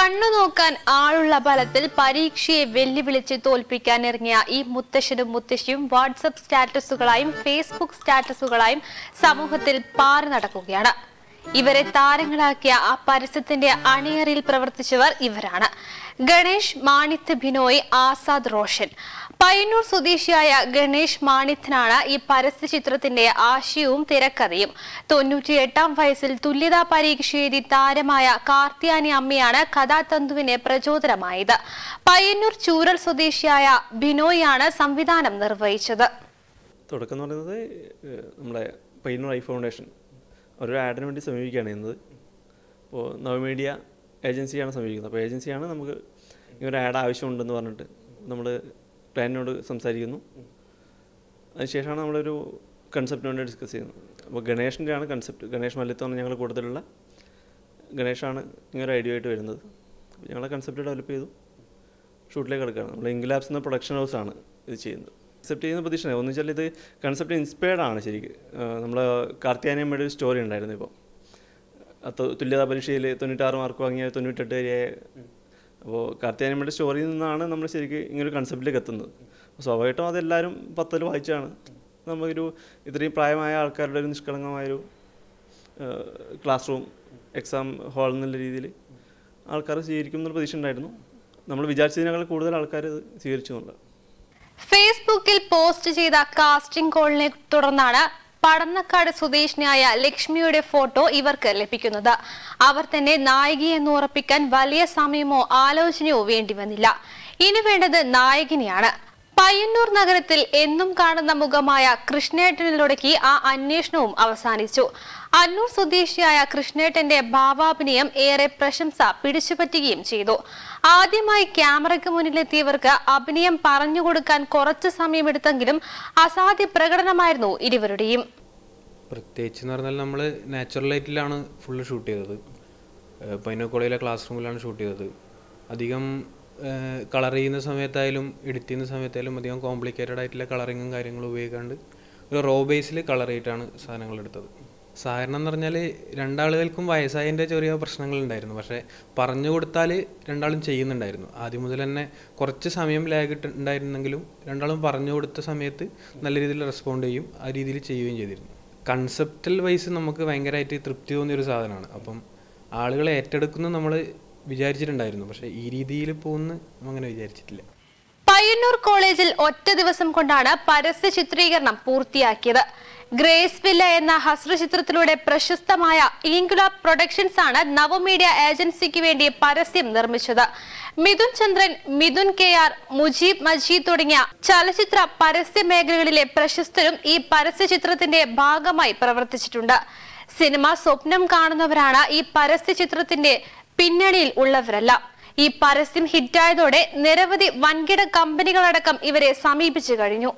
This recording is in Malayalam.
കണ്ണു നോക്കാൻ ആളുള്ള ബലത്തിൽ പരീക്ഷയെ വെല്ലുവിളിച്ച് തോൽപ്പിക്കാൻ ഇറങ്ങിയ ഈ മുത്തശ്ശനും മുത്തശ്ശിയും വാട്സപ്പ് സ്റ്റാറ്റസുകളായും ഫേസ്ബുക്ക് സ്റ്റാറ്റസുകളായും സമൂഹത്തിൽ പാറി നടക്കുകയാണ് ഇവരെ താരങ്ങളാക്കിയ ആ പരസ്യത്തിന്റെ അണിയറിയിൽ പ്രവർത്തിച്ചവർ ഇവരാണ് ഗണേഷ് മാണിത്ത് ബിനോയ് ആസാദ് റോഷൻ പയ്യന്നൂർ സ്വദേശിയായ ഗണേഷ് മാണിത്തിനാണ് ഈ പരസ്യ ചിത്രത്തിന്റെ ആശയവും തിരക്കഥയും തൊണ്ണൂറ്റിയെട്ടാം വയസ്സിൽ തുല്യതാ പരീക്ഷ എഴുതി താരമായ കാർത്തിയാനി അമ്മയാണ് കഥാതന്തുവിന് പ്രചോദനമായത് പയ്യന്നൂർ ചൂരൽ സ്വദേശിയായ ബിനോയാണ് സംവിധാനം നിർവഹിച്ചത് തുടക്കം എന്ന് പറയുന്നത് നമ്മുടെ പയ്യന്നൂർ ഐ ഫൗണ്ടേഷൻ ഒരു ആഡിന് വേണ്ടി സമീപിക്കുകയാണ് ചെയ്യുന്നത് അപ്പോൾ നവമീഡിയ ഏജൻസിയാണ് സമീപിക്കുന്നത് അപ്പോൾ ഏജൻസിയാണ് നമുക്ക് ഇങ്ങനെ ആഡ് ആവശ്യമുണ്ടെന്ന് പറഞ്ഞിട്ട് നമ്മൾ ക്ലയൻറ്റിനോട് സംസാരിക്കുന്നു അതിനുശേഷമാണ് നമ്മളൊരു കൺസെപ്റ്റിന് വേണ്ടി ഡിസ്കസ് ചെയ്യുന്നത് അപ്പോൾ ഗണേഷിൻ്റെ ആണ് കൺസെപ്റ്റ് ഗണേഷ് മല്ലത്താണ് ഞങ്ങൾ കൂടുതലുള്ള ഗണേഷാണ് ഒരു ഐഡിയ ആയിട്ട് വരുന്നത് ഞങ്ങളെ കൺസെപ്റ്റ് ഡെവലപ്പ് ചെയ്തു ഷൂട്ടിലേക്ക് എടുക്കുകയാണ് നമ്മൾ ഇംഗ്ലാബ്സ് എന്ന പ്രൊഡക്ഷൻ ഹൗസാണ് ഇത് ചെയ്യുന്നത് അക്സെപ്റ്റ് ചെയ്യുന്ന പ്രതീക്ഷയാണ് ഒന്നു വെച്ചാൽ ഇത് കൺസെപ്റ്റ് ഇൻസ്പയർഡ് ആണ് ശരിക്ക് നമ്മൾ കാർത്തിയാനിയമ്മയുടെ ഒരു സ്റ്റോറി ഉണ്ടായിരുന്നു ഇപ്പോൾ തുല്യതാ പരീക്ഷയിൽ തൊണ്ണൂറ്റാറ് മാർക്ക് വാങ്ങിയ തൊണ്ണൂറ്റെട്ട് വരെ അപ്പോൾ കാർത്തിയാനിയമ്മയുടെ സ്റ്റോറിയിൽ നിന്നാണ് നമ്മൾ ശരിക്ക് ഇങ്ങനൊരു കൺസെപ്റ്റിലേക്ക് എത്തുന്നത് സ്വാഭാവികമായിട്ടും അതെല്ലാവരും പത്തിൽ വായിച്ചാണ് നമുക്കൊരു ഇത്രയും പ്രായമായ ആൾക്കാരുടെ ഒരു നിഷ്കളങ്കമായൊരു ക്ലാസ് റൂം എക്സാം ഹാൾ എന്നുള്ള രീതിയിൽ ആൾക്കാർ സ്വീകരിക്കും എന്നുള്ള പ്രതീക്ഷ ഉണ്ടായിരുന്നു നമ്മൾ വിചാരിച്ചതിനേക്കാൾ കൂടുതൽ ആൾക്കാർ സ്വീകരിച്ചു എന്നുള്ളത് ഫേസ്ബുക്കിൽ പോസ്റ്റ് ചെയ്ത കാസ്റ്റിംഗ് കോളിനെ തുടർന്നാണ് പടന്നക്കാട് സ്വദേശിനിയായ ലക്ഷ്മിയുടെ ഫോട്ടോ ഇവർക്ക് ലഭിക്കുന്നത് അവർ തന്നെ നായികയെന്ന് ഉറപ്പിക്കാൻ വലിയ സമയമോ ആലോചനയോ വേണ്ടി വന്നില്ല ഇനി വേണ്ടത് നായകനെയാണ് പയ്യന്നൂർ നഗരത്തിൽ എന്നും കാണുന്ന മുഖമായ കൃഷ്ണേട്ടനിലൊടുക്കി ആ അന്വേഷണവും അവസാനിച്ചു അന്നൂർ സ്വദേശിയായ കൃഷ്ണേട്ടന്റെ ഭാവാഭിനയം ഏറെ പ്രശംസ പിടിച്ചുപറ്റുകയും ചെയ്തു ആദ്യമായി ക്യാമറയ്ക്ക് മുന്നിലെത്തിയവർക്ക് അഭിനയം പറഞ്ഞുകൊടുക്കാൻ കുറച്ച് സമയമെടുത്തെങ്കിലും അസാധ്യ പ്രകടനമായിരുന്നു ഇരുവരുടെയും പ്രത്യേകിച്ച് എന്ന് പറഞ്ഞാൽ നമ്മൾ നാച്ചുറൽ ലൈറ്റിലാണ് ഫുള്ള് ഷൂട്ട് ചെയ്തത് പൈനോക്കോളിയിലെ ക്ലാസ് റൂമിലാണ് ഷൂട്ട് ചെയ്തത് അധികം കളർ ചെയ്യുന്ന സമയത്തായാലും എഡിറ്റ് ചെയ്യുന്ന സമയത്തായാലും അധികം കോംപ്ലിക്കേറ്റഡ് ആയിട്ടുള്ള കളറിങ്ങും കാര്യങ്ങളും ഉപയോഗിക്കാണ്ട് ഒരു റോ ബേസിൽ കളർ ചെയ്തിട്ടാണ് സാധനങ്ങൾ എടുത്തത് സാധാരണ എന്ന് പറഞ്ഞാൽ രണ്ടാളുകൾക്കും വയസ്സായതിൻ്റെ ചെറിയ പ്രശ്നങ്ങളുണ്ടായിരുന്നു പക്ഷേ പറഞ്ഞു കൊടുത്താൽ രണ്ടാളും ചെയ്യുന്നുണ്ടായിരുന്നു ആദ്യം മുതൽ തന്നെ കുറച്ച് സമയം ലാഗ് ഉണ്ടായിരുന്നെങ്കിലും രണ്ടാളും പറഞ്ഞു കൊടുത്ത സമയത്ത് നല്ല രീതിയിൽ റെസ്പോണ്ട് ചെയ്യും ആ രീതിയിൽ ചെയ്യുകയും ചെയ്തിരുന്നു കൺസെപ്റ്റൽ വൈസ് നമുക്ക് ഭയങ്കരമായിട്ട് തൃപ്തി തോന്നിയൊരു സാധനമാണ് അപ്പം ആളുകളെ ഏറ്റെടുക്കുന്ന നമ്മൾ വിചാരിച്ചിട്ടുണ്ടായിരുന്നു പക്ഷേ ഈ രീതിയിൽ പോകുന്ന അങ്ങനെ വിചാരിച്ചിട്ടില്ല പയ്യന്നൂർ കോളേജിൽ ഒറ്റ ദിവസം കൊണ്ടാണ് പരസ്യ ചിത്രീകരണം പൂർത്തിയാക്കിയത് ഗ്രേസ് വില്ല എന്ന ഹസ്രചിത്രത്തിലൂടെ പ്രശസ്തമായ ഇംഗുല പ്രൊഡക്ഷൻസ് ആണ് നവമീഡിയ ഏജൻസിക്ക് വേണ്ടി പരസ്യം നിർമ്മിച്ചത് മിഥുൻ ചന്ദ്രൻ മിഥുൻ കെ ആർ മുജീബ് മജീദ് തുടങ്ങിയ ചലച്ചിത്ര പരസ്യ മേഖലകളിലെ പ്രശസ്തരും ഈ പരസ്യ ചിത്രത്തിന്റെ ഭാഗമായി പ്രവർത്തിച്ചിട്ടുണ്ട് സിനിമ സ്വപ്നം കാണുന്നവരാണ് ഈ പരസ്യ ചിത്രത്തിന്റെ പിന്നണിയിൽ ഉള്ളവരല്ല ഈ പരസ്യം ഹിറ്റായതോടെ നിരവധി വൻകിട കമ്പനികളടക്കം ഇവരെ സമീപിച്ചു കഴിഞ്ഞു